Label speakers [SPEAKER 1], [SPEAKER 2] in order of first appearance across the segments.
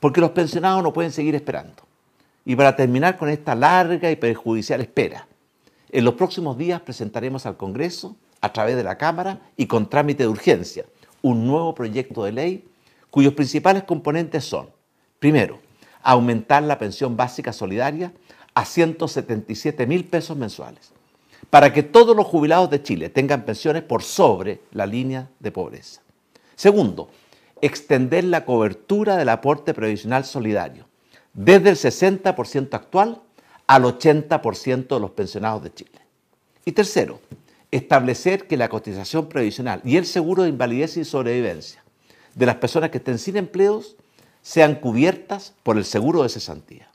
[SPEAKER 1] porque los pensionados no pueden seguir esperando. Y para terminar con esta larga y perjudicial espera, en los próximos días presentaremos al Congreso, a través de la Cámara y con trámite de urgencia, un nuevo proyecto de ley cuyos principales componentes son, primero, aumentar la pensión básica solidaria a 177 mil pesos mensuales, para que todos los jubilados de Chile tengan pensiones por sobre la línea de pobreza. Segundo, extender la cobertura del aporte previsional solidario desde el 60% actual al 80% de los pensionados de Chile. Y tercero, establecer que la cotización previsional y el seguro de invalidez y sobrevivencia de las personas que estén sin empleos sean cubiertas por el seguro de cesantía.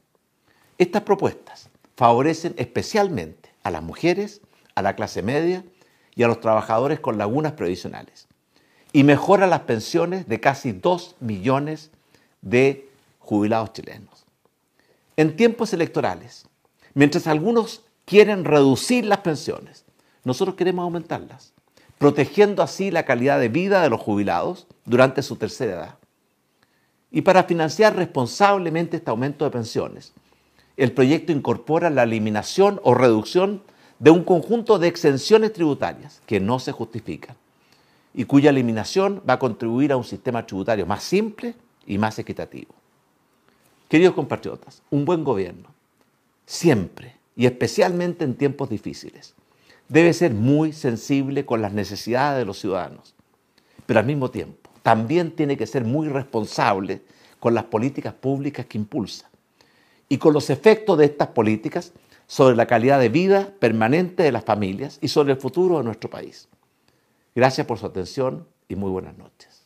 [SPEAKER 1] Estas propuestas favorecen especialmente a las mujeres, a la clase media y a los trabajadores con lagunas previsionales, y mejora las pensiones de casi 2 millones de jubilados chilenos. En tiempos electorales, mientras algunos quieren reducir las pensiones, nosotros queremos aumentarlas, protegiendo así la calidad de vida de los jubilados durante su tercera edad. Y para financiar responsablemente este aumento de pensiones, el proyecto incorpora la eliminación o reducción de un conjunto de exenciones tributarias que no se justifican y cuya eliminación va a contribuir a un sistema tributario más simple y más equitativo. Queridos compatriotas, un buen gobierno, siempre y especialmente en tiempos difíciles, debe ser muy sensible con las necesidades de los ciudadanos, pero al mismo tiempo también tiene que ser muy responsable con las políticas públicas que impulsa y con los efectos de estas políticas sobre la calidad de vida permanente de las familias y sobre el futuro de nuestro país. Gracias por su atención y muy buenas noches.